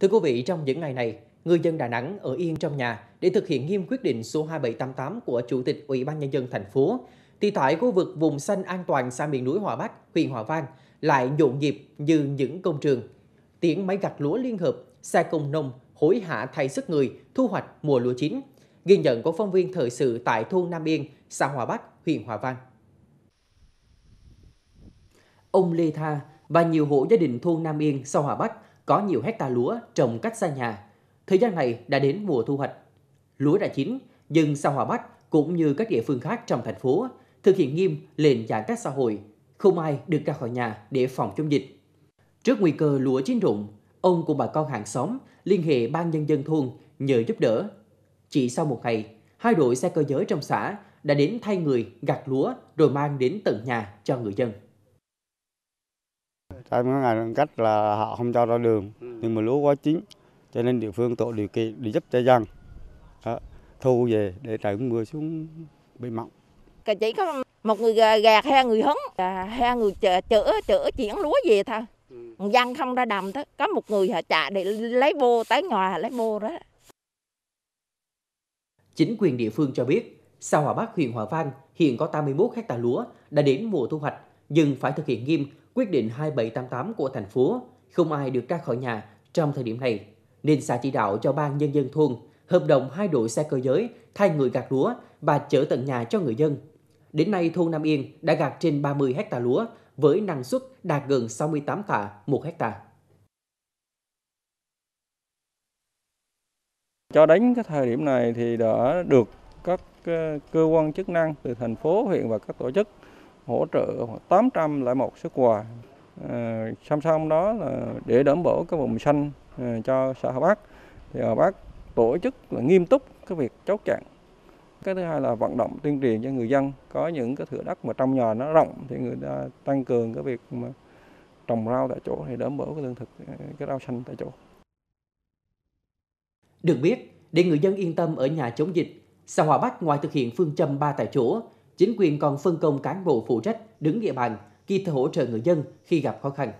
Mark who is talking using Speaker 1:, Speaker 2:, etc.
Speaker 1: Thưa quý vị, trong những ngày này, người dân Đà Nẵng ở yên trong nhà để thực hiện nghiêm quyết định số 2788 của Chủ tịch Ủy ban Nhân dân thành phố, thì tại khu vực vùng xanh an toàn xa miền núi Hòa Bắc, huyện Hòa Vang lại nhộn nhịp như những công trường. Tiếng máy gặt lúa liên hợp, xe công nông hối hạ thay sức người thu hoạch mùa lúa chín. Ghi nhận của phóng viên thời sự tại thôn Nam Yên, xã Hòa Bắc, huyện Hòa Vang. Ông Lê Tha và nhiều hộ gia đình thôn Nam Yên, xã Hòa Bắc có nhiều hecta lúa trồng cách xa nhà. Thời gian này đã đến mùa thu hoạch. Lúa đã chín, nhưng xã Hòa Bách cũng như các địa phương khác trong thành phố thực hiện nghiêm lệnh giãn cách xã hội, không ai được ra khỏi nhà để phòng chống dịch. Trước nguy cơ lúa chín rụng, ông cùng bà con hàng xóm liên hệ ban nhân dân thôn nhờ giúp đỡ. Chỉ sau một ngày, hai đội xe cơ giới trong xã đã đến thay người gặt lúa rồi mang đến tận nhà cho người dân.
Speaker 2: Trong những ngày giãn cách là họ không cho ra đường, ừ. nhưng mà lúa quá chín, cho nên địa phương tổ điều kiện để giúp cho dân đó, thu về để tránh mưa xuống bị mọng.
Speaker 1: Chỉ có một người gạt hay người hứng, hay người chở chở, chở chuyển lúa về thôi. Ừ. Dân không ra đầm thôi, có một người họ chạy để lấy bô tới ngoài lấy bô đó. Chính quyền địa phương cho biết, xã Hòa Bắc huyện Hòa Vang hiện có 81 hecta lúa đã đến mùa thu hoạch, nhưng phải thực hiện nghiêm quyết định 2788 của thành phố, không ai được ra khỏi nhà trong thời điểm này, nên xã chỉ đạo cho ban nhân dân thôn hợp đồng hai đội xe cơ giới thay người gặt lúa và chở tận nhà cho người dân. Đến nay, thôn Nam Yên đã gặt trên 30 hecta lúa với năng suất đạt gần 68 tạ 1 hecta.
Speaker 2: Cho đến cái thời điểm này thì đã được các ờ, cơ quan chức năng từ thành phố, huyện và các tổ chức hỗ trợ khoảng 801 xuất quà. Ờ, song song đó là để đảm bảo cái vùng xanh ờ, cho xã Hà Bắc thì Hà Bắc tổ chức là nghiêm túc cái việc chốt chặn cái thứ hai là vận động tuyên truyền cho người dân có những cái thửa đất mà trong nhà nó rộng thì người ta tăng cường cái việc mà
Speaker 1: trồng rau tại chỗ thì đảm bảo cái lương thực ờ, cái rau xanh tại chỗ. Được biết, để người dân yên tâm ở nhà chống dịch, xã Hòa Bắc ngoài thực hiện phương châm ba tại chỗ Chính quyền còn phân công cán bộ phụ trách đứng địa bàn, kịp thời hỗ trợ người dân khi gặp khó khăn.